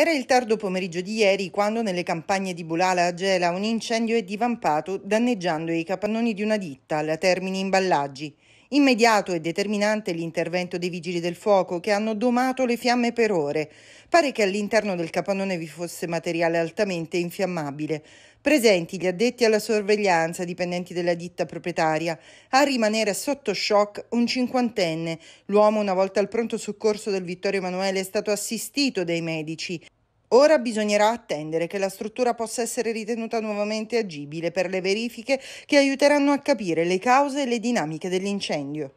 Era il tardo pomeriggio di ieri quando nelle campagne di Bulala a Gela un incendio è divampato danneggiando i capannoni di una ditta, alla Termini Imballaggi. Immediato e determinante l'intervento dei vigili del fuoco che hanno domato le fiamme per ore. Pare che all'interno del capannone vi fosse materiale altamente infiammabile. Presenti gli addetti alla sorveglianza, dipendenti della ditta proprietaria, a rimanere sotto shock un cinquantenne. L'uomo una volta al pronto soccorso del Vittorio Emanuele è stato assistito dai medici Ora bisognerà attendere che la struttura possa essere ritenuta nuovamente agibile per le verifiche che aiuteranno a capire le cause e le dinamiche dell'incendio.